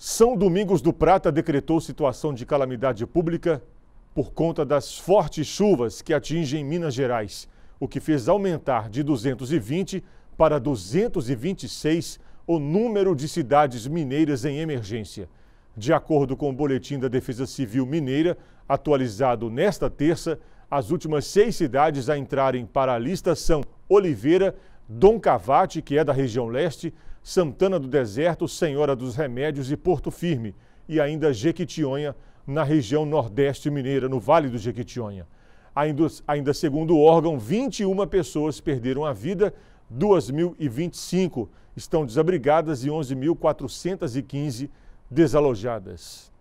São Domingos do Prata decretou situação de calamidade pública por conta das fortes chuvas que atingem Minas Gerais, o que fez aumentar de 220 para 226 o número de cidades mineiras em emergência. De acordo com o boletim da Defesa Civil Mineira, atualizado nesta terça, as últimas seis cidades a entrarem para a lista são Oliveira, Dom Cavate, que é da região leste, Santana do Deserto, Senhora dos Remédios e Porto Firme, e ainda Jequitionha, na região nordeste mineira, no Vale do Jequitionha. Ainda, ainda segundo o órgão, 21 pessoas perderam a vida, 2.025 estão desabrigadas e 11.415 desalojadas.